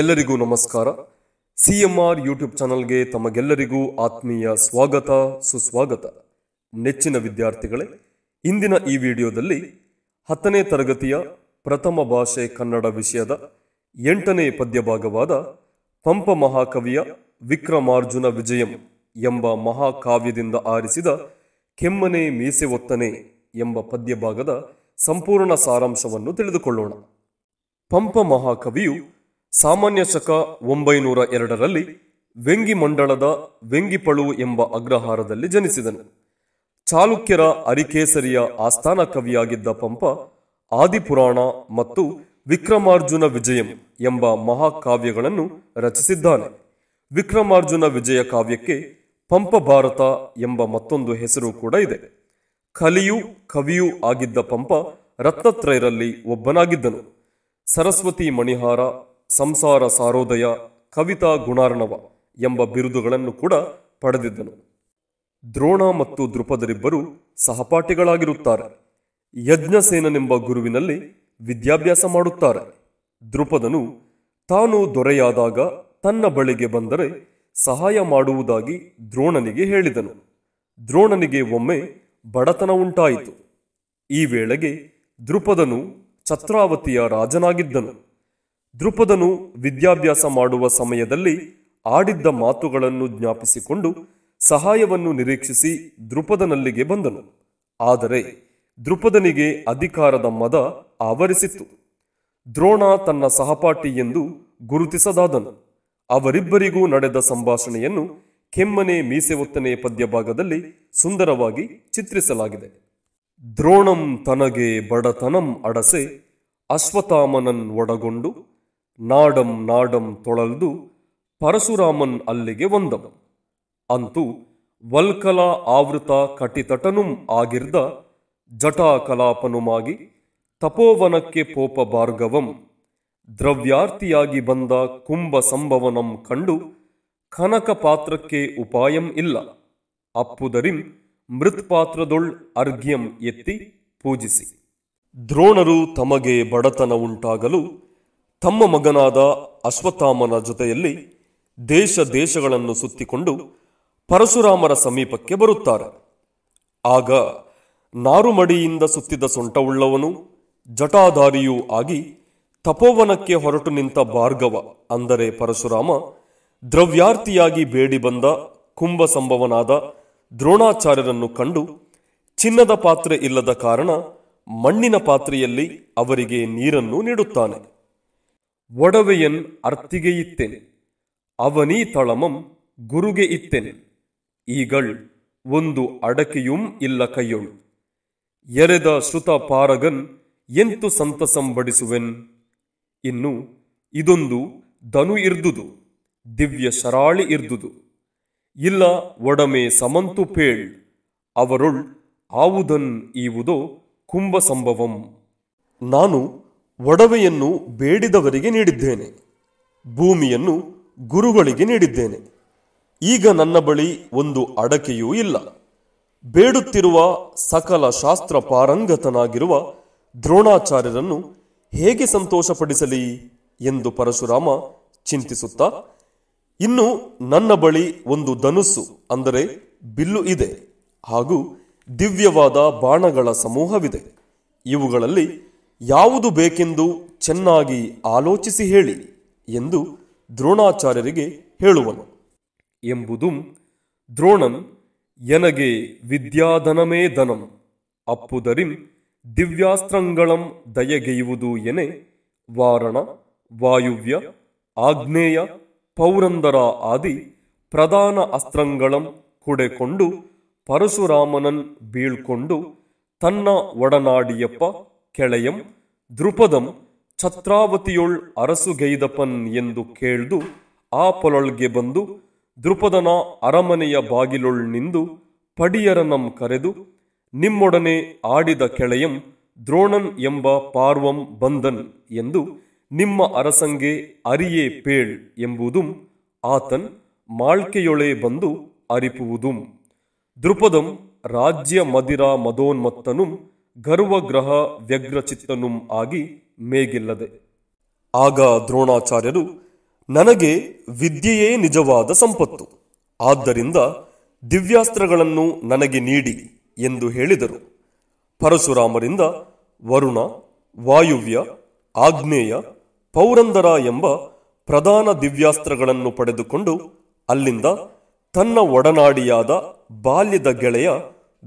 ಎಲ್ಲರಿಗೂ ನಮಸ್ಕಾರ C M R YouTube ಚಾನಲ್ಗೆ ತಮಗೆಲ್ಲರಿಗೂ ಆತ್ಮೀಯ ಸ್ವಾಗತ ಸುಸ್ವಾಗತ ನೆಚ್ಚಿನ ವಿದ್ಯಾರ್ಥಿಗಳೇ ಇಂದಿನ ಈ ವಿಡಿಯೋದಲ್ಲಿ ಹತ್ತನೇ ತರಗತಿಯ ಪ್ರಥಮ ಭಾಷೆ ಕನ್ನಡ ವಿಷಯದ ಎಂಟನೇ ಪದ್ಯ ಭಾಗವಾದ ಪಂಪ ಮಹಾಕವಿಯ ವಿಕ್ರಮಾರ್ಜುನ ವಿಜಯಂ ಎಂಬ ಮಹಾಕಾವ್ಯದಿಂದ ಆರಿಸಿದ ಕೆಮ್ಮನೆ ಮೀಸೆ ಒತ್ತನೆ ಎಂಬ ಪದ್ಯ ಭಾಗದ ಸಂಪೂರ್ಣ ಸಾರಾಂಶವನ್ನು ತಿಳಿದುಕೊಳ್ಳೋಣ ಪಂಪ ಮಹಾಕವಿಯು ಸಾಮಾನ್ಯ ಶಕ ಒಂಬೈನೂರ ಎರಡರಲ್ಲಿ ವೆಂಗಿ ಮಂಡಳದ ವೆಂಗಿಪಳು ಎಂಬ ಅಗ್ರಹಾರದಲ್ಲಿ ಜನಿಸಿದನು ಚಾಲುಕ್ಯರ ಅರಿಕೇಸರಿಯ ಆಸ್ಥಾನ ಕವಿಯಾಗಿದ್ದ ಪಂಪ ಆದಿಪುರಾಣ ಮತ್ತು ವಿಕ್ರಮಾರ್ಜುನ ವಿಜಯಂ ಎಂಬ ಮಹಾಕಾವ್ಯಗಳನ್ನು ರಚಿಸಿದ್ದಾನೆ ವಿಕ್ರಮಾರ್ಜುನ ವಿಜಯ ಕಾವ್ಯಕ್ಕೆ ಪಂಪ ಭಾರತ ಎಂಬ ಮತ್ತೊಂದು ಹೆಸರು ಕೂಡ ಇದೆ ಕಲಿಯು ಕವಿಯೂ ಆಗಿದ್ದ ಪಂಪ ರತ್ನತ್ರಯರಲ್ಲಿ ಒಬ್ಬನಾಗಿದ್ದನು ಸರಸ್ವತಿ ಮಣಿಹಾರ ಸಂಸಾರ ಸಾರೋದಯ ಕವಿತಾ ಗುಣಾರ್ಣವ ಎಂಬ ಬಿರುದುಗಳನ್ನು ಕೂಡ ಪಡೆದಿದ್ದನು ದ್ರೋಣ ಮತ್ತು ದೃಪದರಿಬ್ಬರು ಸಹಪಾಠಿಗಳಾಗಿರುತ್ತಾರೆ ಯಜ್ಞಸೇನನೆಂಬ ಗುರುವಿನಲ್ಲಿ ವಿದ್ಯಾಭ್ಯಾಸ ಮಾಡುತ್ತಾರೆ ದೃಪದನು ತಾನು ದೊರೆಯಾದಾಗ ತನ್ನ ಬಳಿಗೆ ಬಂದರೆ ಸಹಾಯ ಮಾಡುವುದಾಗಿ ದ್ರೋಣನಿಗೆ ಹೇಳಿದನು ದ್ರೋಣನಿಗೆ ಒಮ್ಮೆ ಬಡತನ ಉಂಟಾಯಿತು ಈ ವೇಳೆಗೆ ದೃಪದನು ಛತ್ರಾವತಿಯ ರಾಜನಾಗಿದ್ದನು ದೃಪದನು ವಿದ್ಯಾಭ್ಯಾಸ ಮಾಡುವ ಸಮಯದಲ್ಲಿ ಆಡಿದ್ದ ಮಾತುಗಳನ್ನು ಜ್ಞಾಪಿಸಿಕೊಂಡು ಸಹಾಯವನ್ನು ನಿರೀಕ್ಷಿಸಿ ದೃಪದನಲ್ಲಿಗೆ ಬಂದನು ಆದರೆ ದೃಪದನಿಗೆ ಅಧಿಕಾರದ ಮದ ಆವರಿಸಿತ್ತು ದ್ರೋಣ ತನ್ನ ಸಹಪಾಠಿ ಎಂದು ಗುರುತಿಸದಾದನು ಅವರಿಬ್ಬರಿಗೂ ನಡೆದ ಸಂಭಾಷಣೆಯನ್ನು ಕೆಮ್ಮನೆ ಮೀಸೆ ಒತ್ತನೆ ಪದ್ಯಭಾಗದಲ್ಲಿ ಸುಂದರವಾಗಿ ಚಿತ್ರಿಸಲಾಗಿದೆ ದ್ರೋಣಂ ತನಗೆ ಬಡತನಂ ಅಡಸೆ ಅಶ್ವಥಾಮನನ್ ಒಡಗೊಂಡು ನಾಡಂ ನಾಡಂ ತೊಳಲ್ದು ಪರಶುರಾಮನ್ ಅಲ್ಲಿಗೆ ಒಂದವ ಅಂತೂ ವಲ್ಕಲ ಆವೃತ ಕಟಿತಟನುಂ ಆಗಿರ್ದ ಜಟಾಕಲಾಪನುಮಾಗಿ ತಪೋವನಕ್ಕೆ ಪೋಪ ಭಾರ್ಗವಂ ದ್ರವ್ಯಾರ್ಥಿಯಾಗಿ ಬಂದ ಕುಂಭ ಸಂಭವನಂ ಕಂಡು ಕನಕ ಪಾತ್ರಕ್ಕೆ ಉಪಾಯಂ ಇಲ್ಲ ಅಪ್ಪುದರಿಂ ಮೃತ್ಪಾತ್ರದೊಳ್ ಅರ್ಘ್ಯಂ ಎತ್ತಿ ಪೂಜಿಸಿ ದ್ರೋಣರು ತಮಗೆ ಬಡತನ ಉಂಟಾಗಲು ತಮ್ಮ ಮಗನಾದ ಅಶ್ವತ್ಥಾಮನ ಜೊತೆಯಲ್ಲಿ ದೇಶ ದೇಶಗಳನ್ನು ಸುತ್ತಿಕೊಂಡು ಪರಶುರಾಮರ ಸಮೀಪಕ್ಕೆ ಬರುತ್ತಾರೆ ಆಗ ನಾರುಮಡಿಯಿಂದ ಸುತ್ತಿದ ಸೊಂಟವುಳ್ಳವನು ಜಟಾಧಾರಿಯೂ ಆಗಿ ತಪೋವನಕ್ಕೆ ಹೊರಟು ನಿಂತ ಭಾರ್ಗವ ಅಂದರೆ ಪರಶುರಾಮ ದ್ರವ್ಯಾರ್ಥಿಯಾಗಿ ಬೇಡಿ ಬಂದ ಕುಂಭ ಸಂಭವನಾದ ದ್ರೋಣಾಚಾರ್ಯರನ್ನು ಕಂಡು ಚಿನ್ನದ ಪಾತ್ರೆ ಇಲ್ಲದ ಕಾರಣ ಮಣ್ಣಿನ ಪಾತ್ರೆಯಲ್ಲಿ ಅವರಿಗೆ ನೀರನ್ನು ನೀಡುತ್ತಾನೆ ಒಡವೆಯನ್ ಅರ್ತಿಗೆ ಇತ್ತೇನೆ ಅವನೀ ತಳಮಂ ಗುರುಗೆ ಇತ್ತೇನೆ ಈಗಳ್ ಒಂದು ಅಡಕೆಯುಂ ಇಲ್ಲ ಕೈಯೊಳು ಎರೆದ ಶ್ರುತ ಪಾರಗನ್ ಎಂತು ಸಂತಸಂಬಡಿಸುವೆನ್ ಇನ್ನು ಇದೊಂದು ದನು ಇರ್ದುದು ದಿವ್ಯ ಶರಾಳಿ ಇರ್ದುದು ಇಲ್ಲ ಒಡಮೆ ಸಮಂತು ಪೇಳ್ ಅವರುಳ್ ಆವುದನ್ ಈವುದೋ ಕುಂಭ ಸಂಭವಂ ನಾನು ಒಡವೆಯನ್ನು ಬೇಡಿದವರಿಗೆ ನೀಡಿದ್ದೇನೆ ಭೂಮಿಯನ್ನು ಗುರುಗಳಿಗೆ ನೀಡಿದ್ದೇನೆ ಈಗ ನನ್ನ ಬಳಿ ಒಂದು ಅಡಕೆಯೂ ಇಲ್ಲ ಬೇಡುತ್ತಿರುವ ಸಕಲ ಶಾಸ್ತ್ರ ಪಾರಂಗತನಾಗಿರುವ ದ್ರೋಣಾಚಾರ್ಯರನ್ನು ಹೇಗೆ ಸಂತೋಷಪಡಿಸಲಿ ಎಂದು ಪರಶುರಾಮ ಚಿಂತಿಸುತ್ತಾ ಇನ್ನು ನನ್ನ ಬಳಿ ಒಂದು ಧನುಸ್ಸು ಅಂದರೆ ಬಿಲ್ಲು ಇದೆ ಹಾಗೂ ದಿವ್ಯವಾದ ಬಾಣಗಳ ಸಮೂಹವಿದೆ ಇವುಗಳಲ್ಲಿ ಯಾವುದು ಬೇಕೆಂದು ಚೆನ್ನಾಗಿ ಆಲೋಚಿಸಿ ಹೇಳಿ ಎಂದು ದ್ರೋಣಾಚಾರ್ಯರಿಗೆ ಹೇಳುವನು ಎಂಬುದು ದ್ರೋಣಂ ಎನಗೆ ವಿದ್ಯಾಧನಮೇ ಅಪ್ಪುದರಿಂ ದಿವ್ಯಾಸ್ತ್ರಂಗಳಂ ದಯಗೆಯುವುದು ಎನೆ ವಾರಣ ವಾಯುವ್ಯ ಆಗ್ನೇಯ ಪೌರಂದರ ಆದಿ ಪ್ರಧಾನ ಅಸ್ತ್ರಂಗಳಂ ಕುಡೆಕೊಂಡು ಪರಶುರಾಮನನ್ ಬೀಳ್ಕೊಂಡು ತನ್ನ ಒಡನಾಡಿಯಪ್ಪ ಕೆಳೆಯಂ ದ್ರುಪದಂ ಛತ್ರಾವತಿಯೊಳ್ ಅರಸುಗೈದಪನ್ ಎಂದು ಕೇಳ್ದು ಆ ಪೊಲೊಳ್ಗೆ ಬಂದು ದೃಪದನ ಅರಮನೆಯ ಬಾಗಿಲೊಳ್ ನಿಂದು ಪಡಿಯರನಂ ಕರೆದು ನಿಮ್ಮೊಡನೆ ಆಡಿದ ಕೆಳಯಂ ದ್ರೋಣನ್ ಎಂಬ ಪಾರ್ವಂ ಬಂದನ್ ಎಂದು ನಿಮ್ಮ ಅರಸಂಗೆ ಅರಿಯೇ ಪೇಳ್ ಎಂಬುದುಂ ಆತನ್ ಮಾಳ್ಕೆಯೊಳೆ ಬಂದು ಅರಿಪುವುದುಂ ದೃಪದಂ ರಾಜ್ಯ ಮದಿರ ಮದೋನ್ಮತ್ತನು ಗರ್ವಗ್ರಹ ವ್ಯಗ್ರಚಿತ್ತನುಂ ಆಗಿ ಮೇಗಿಲ್ಲದೆ ಆಗ ದ್ರೋಣಾಚಾರ್ಯರು ನನಗೆ ವಿದ್ಯೆಯೇ ನಿಜವಾದ ಸಂಪತ್ತು ಆದ್ದರಿಂದ ದಿವ್ಯಾಸ್ತ್ರಗಳನ್ನು ನನಗೆ ನೀಡಿ ಎಂದು ಹೇಳಿದರು ಪರಶುರಾಮರಿಂದ ವರುಣ ವಾಯುವ್ಯ ಆಗ್ನೇಯ ಪೌರಂದರ ಎಂಬ ಪ್ರಧಾನ ದಿವ್ಯಾಸ್ತ್ರಗಳನ್ನು ಪಡೆದುಕೊಂಡು ಅಲ್ಲಿಂದ ತನ್ನ ಒಡನಾಡಿಯಾದ ಬಾಲ್ಯದ ಗೆಳೆಯ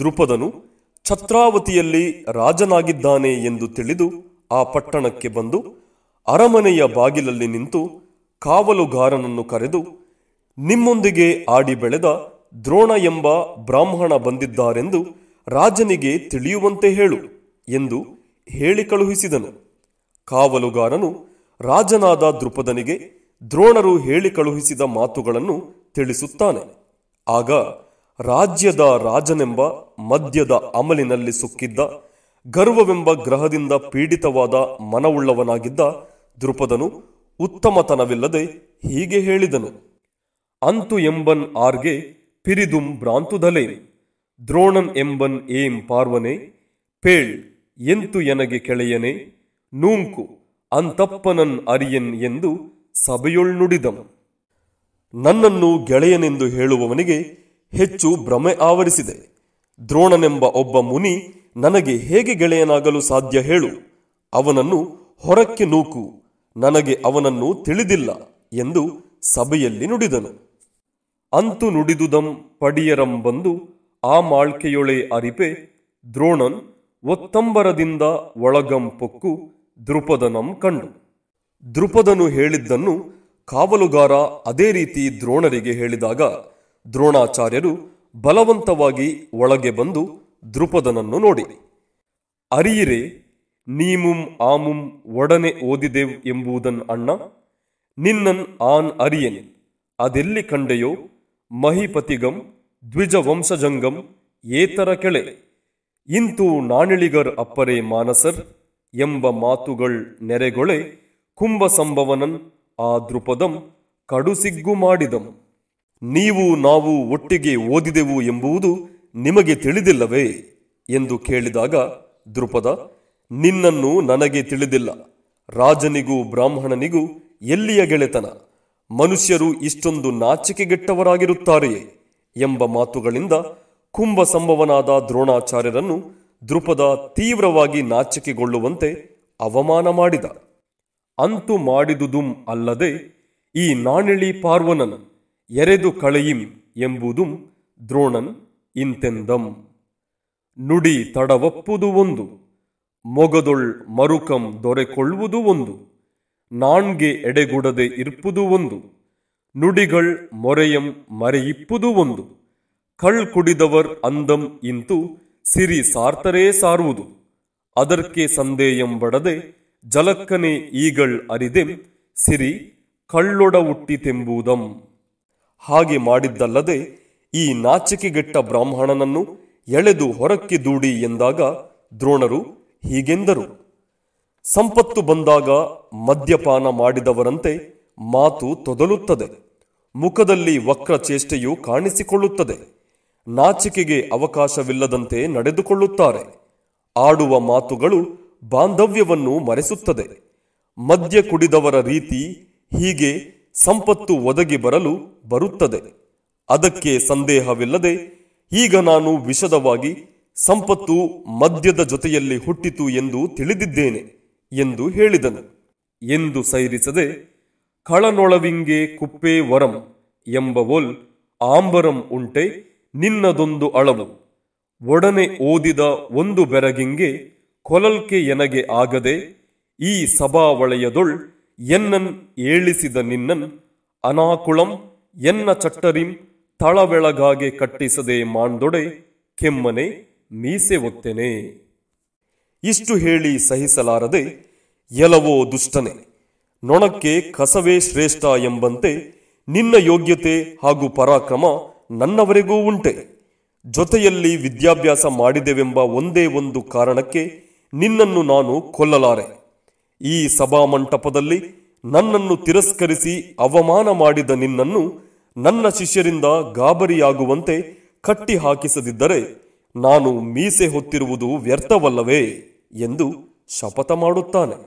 ದೃಪದನು ಛತ್ರಾವತಿಯಲ್ಲಿ ರಾಜನಾಗಿದ್ದಾನೆ ಎಂದು ತಿಳಿದು ಆ ಪಟ್ಟಣಕ್ಕೆ ಬಂದು ಅರಮನೆಯ ಬಾಗಿಲಲ್ಲಿ ನಿಂತು ಕಾವಲುಗಾರನನ್ನು ಕರೆದು ನಿಮ್ಮೊಂದಿಗೆ ಆಡಿ ಬೆಳೆದ ದ್ರೋಣ ಎಂಬ ಬ್ರಾಹ್ಮಣ ಬಂದಿದ್ದಾರೆಂದು ರಾಜನಿಗೆ ತಿಳಿಯುವಂತೆ ಹೇಳು ಎಂದು ಹೇಳಿ ಕಳುಹಿಸಿದನು ಕಾವಲುಗಾರನು ರಾಜನಾದ ದೃಪದನಿಗೆ ದ್ರೋಣರು ಹೇಳಿ ಕಳುಹಿಸಿದ ಮಾತುಗಳನ್ನು ತಿಳಿಸುತ್ತಾನೆ ಆಗ ರಾಜ್ಯದ ರಾಜನೆಂಬ ಮದ್ಯದ ಅಮಲಿನಲ್ಲಿ ಸುಕ್ಕಿದ್ದ ಗರ್ವವೆಂಬ ಗ್ರಹದಿಂದ ಪೀಡಿತವಾದ ಮನವುಳ್ಳವನಾಗಿದ್ದ ದೃಪದನು ಉತ್ತಮತನವಿಲ್ಲದೆ ಹೀಗೆ ಹೇಳಿದನು ಅಂತು ಎಂಬನ್ ಆರ್ಗೆ ಪಿರಿದುಂ ಭ್ರಾಂತುಧಲೆ ದ್ರೋಣನ್ ಎಂಬನ್ ಏಂ ಪಾರ್ವನೆ ಪೇಳ್ ಎಂತು ಎನಗೆ ಕೆಳೆಯನೆ ನೂಂಕು ಅಂತಪ್ಪನನ್ ಅರಿಯನ್ ಎಂದು ಸಭೆಯೊಳ್ ನನ್ನನ್ನು ಗೆಳೆಯನೆಂದು ಹೇಳುವವನಿಗೆ ಹೆಚ್ಚು ಭ್ರಮೆ ಆವರಿಸಿದೆ ದ್ರೋಣನೆಂಬ ಒಬ್ಬ ಮುನಿ ನನಗೆ ಹೇಗೆ ಗೆಳೆಯನಾಗಲು ಸಾಧ್ಯ ಹೇಳು ಅವನನ್ನು ಹೊರಕ್ಕೆ ನೂಕು ನನಗೆ ಅವನನ್ನು ತಿಳಿದಿಲ್ಲ ಎಂದು ಸಭೆಯಲ್ಲಿ ನುಡಿದನು ಅಂತು ನುಡಿದುದಂ ಪಡಿಯರಂ ಬಂದು ಆ ಮಾಳ್ಕೆಯೊಳೆ ಅರಿಪೆ ದ್ರೋಣನ್ ಒತ್ತಂಬರದಿಂದ ಒಳಗಂ ಪೊಕ್ಕು ದೃಪದನಂ ಕಂಡು ದೃಪದನು ಹೇಳಿದ್ದನ್ನು ಕಾವಲುಗಾರ ಅದೇ ರೀತಿ ದ್ರೋಣರಿಗೆ ಹೇಳಿದಾಗ ದ್ರೋಣಾಚಾರ್ಯರು ಬಲವಂತವಾಗಿ ಒಳಗೆ ಬಂದು ದೃಪದನನ್ನು ನೋಡಿ ಅರಿಯಿರೆ ನೀಮುಂ ಆಮುಂ ಒಡನೆ ಓದಿದೆವ್ ಎಂಬುದನ್ ಅಣ್ಣ ನಿನ್ನನ್ ಆನ್ ಅರಿಯನೆ ಅದೆಲ್ಲಿ ಕಂಡೆಯೋ ಮಹಿಪತಿಗಂ ದ್ವಿಜವಂಶಜಂಗಂ ಏತರ ಕೆಳೆ ಇಂತು ನಾಣಿಳಿಗರ್ ಅಪ್ಪರೆ ಮಾನಸರ್ ಎಂಬ ಮಾತುಗಳ್ ನೆರೆಗೊಳೆ ಕುಂಭ ಸಂಭವನನ್ ಆ ದೃಪದಂ ಕಡುಸಿಗ್ಗು ಮಾಡಿದಂ ನೀವು ನಾವು ಒಟ್ಟಿಗೆ ಓದಿದೆವು ಎಂಬುದು ನಿಮಗೆ ತಿಳಿದಿಲ್ಲವೇ ಎಂದು ಕೇಳಿದಾಗ ದೃಪದ ನಿನ್ನನ್ನು ನನಗೆ ತಿಳಿದಿಲ್ಲ ರಾಜನಿಗೂ ಬ್ರಾಹ್ಮಣನಿಗೂ ಎಲ್ಲಿಯ ಗೆಳೆತನ ಮನುಷ್ಯರು ಇಷ್ಟೊಂದು ನಾಚಿಕೆಗೆಟ್ಟವರಾಗಿರುತ್ತಾರೆಯೇ ಎಂಬ ಮಾತುಗಳಿಂದ ಕುಂಭ ಸಂಭವನಾದ ದ್ರೋಣಾಚಾರ್ಯರನ್ನು ದೃಪದ ತೀವ್ರವಾಗಿ ನಾಚಿಕೆಗೊಳ್ಳುವಂತೆ ಅವಮಾನ ಮಾಡಿದ ಅಂತು ಮಾಡಿದುದುಂ ಅಲ್ಲದೆ ಈ ನಾಣಿಳಿ ಪಾರ್ವನನು ಎರೆದು ಕಳೆಯಿಂ ಎಂಬುದು ದ್ರೋಣನ್ ಇಂತೆಂದಂ ನುಡಿ ತಡವಪ್ಪುದು ಒಂದು ಮೊಗದೊಳ್ ಮರುಕಂ ದೊರೆಕೊಳ್ಳುವುದು ಒಂದು ನಾಣ್ಗೆ ಎಡೆಗುಡದೆ ಇರ್ಪುದು ಒಂದು ನುಡಿಗಳ್ ಮೊರೆಯಂ ಮರೆಯಿಪ್ಪುದು ಒಂದು ಕಳ್ ಕುಡಿದವರ್ ಅಂದಂ ಇಂತು ಸಿರಿ ಸಾರ್ತರೇ ಸಾರುವುದು ಅದರ್ಕೆ ಸಂದೇಯಂ ಬಡದೆ ಜಲಕ್ಕನೆ ಈಗಳ್ ಅರಿದೆಂ ಸಿರಿ ಕಳ್ಳೊಡ ಹುಟ್ಟಿತೆಂಬುದಂ ಹಾಗೆ ಮಾಡಿದ್ದಲ್ಲದೆ ಈ ನಾಚಿಕೆಗೆಟ್ಟ ಬ್ರಾಹ್ಮಣನನ್ನು ಎಳೆದು ಹೊರಕ್ಕೆ ದೂಡಿ ಎಂದಾಗ ದ್ರೋಣರು ಹೀಗೆಂದರು ಸಂಪತ್ತು ಬಂದಾಗ ಮದ್ಯಪಾನ ಮಾಡಿದವರಂತೆ ಮಾತು ತೊದಲುತ್ತದೆ ಮುಖದಲ್ಲಿ ವಕ್ರ ಚೇಷ್ಟೆಯು ಕಾಣಿಸಿಕೊಳ್ಳುತ್ತದೆ ನಾಚಿಕೆಗೆ ಅವಕಾಶವಿಲ್ಲದಂತೆ ನಡೆದುಕೊಳ್ಳುತ್ತಾರೆ ಆಡುವ ಮಾತುಗಳು ಬಾಂಧವ್ಯವನ್ನು ಮರೆಸುತ್ತದೆ ಮದ್ಯ ಕುಡಿದವರ ರೀತಿ ಹೀಗೆ ಸಂಪತ್ತು ಒದಗಿ ಬರಲು ಬರುತ್ತದೆ ಅದಕ್ಕೆ ಸಂದೇಹವಿಲ್ಲದೆ ಈಗ ನಾನು ವಿಶದವಾಗಿ ಸಂಪತ್ತು ಮದ್ಯದ ಜೊತೆಯಲ್ಲಿ ಹುಟ್ಟಿತು ಎಂದು ತಿಳಿದಿದ್ದೇನೆ ಎಂದು ಹೇಳಿದನು ಎಂದು ಸೈರಿಸದೆ ಕಳನೊಳವಿಂಗೆ ಕುಪ್ಪೆ ವರಂ ಎಂಬ ಒಲ್ ಆಂಬರಂ ಉಂಟೆ ನಿನ್ನದೊಂದು ಅಳವು ಒಡನೆ ಓದಿದ ಒಂದು ಬೆರಗಿಂಗೆ ಕೊಲಲ್ಕೆ ಎನಗೆ ಆಗದೆ ಈ ಸಭಾವಳೆಯದೊಳ್ ಎನ್ನನ್ ಏಳಿಸಿದ ನಿನ್ನನ್ ಅನಾಕುಳಂ ಎನ್ನ ಚಟ್ಟರಿಂ ತಳವೆಳಗಾಗೆ ಕಟ್ಟಿಸದೆ ಮಾಂದೊಡೆ ಕೆಮ್ಮನೆ ಮೀಸೆ ಒತ್ತೆನೆ ಇಷ್ಟು ಹೇಳಿ ಸಹಿಸಲಾರದೆ ಎಲವೋ ದುಷ್ಟನೆ ನೊಣಕ್ಕೆ ಕಸವೇ ಶ್ರೇಷ್ಠ ಎಂಬಂತೆ ನಿನ್ನ ಯೋಗ್ಯತೆ ಹಾಗೂ ಪರಾಕ್ರಮ ನನ್ನವರೆಗೂ ಉಂಟೆ ಜೊತೆಯಲ್ಲಿ ವಿದ್ಯಾಭ್ಯಾಸ ಮಾಡಿದೆವೆಂಬ ಒಂದೇ ಒಂದು ಕಾರಣಕ್ಕೆ ನಿನ್ನನ್ನು ನಾನು ಕೊಲ್ಲಲಾರೆ ಈ ಸಭಾಮಂಟಪದಲ್ಲಿ ನನ್ನನ್ನು ತಿರಸ್ಕರಿಸಿ ಅವಮಾನ ಮಾಡಿದ ನಿನ್ನನ್ನು ನನ್ನ ಶಿಷ್ಯರಿಂದ ಗಾಬರಿಯಾಗುವಂತೆ ಕಟ್ಟಿ ಹಾಕಿಸದಿದ್ದರೆ ನಾನು ಮೀಸೆ ಹೊತ್ತಿರುವುದು ವ್ಯರ್ಥವಲ್ಲವೇ ಎಂದು ಶಪಥ ಮಾಡುತ್ತಾನೆ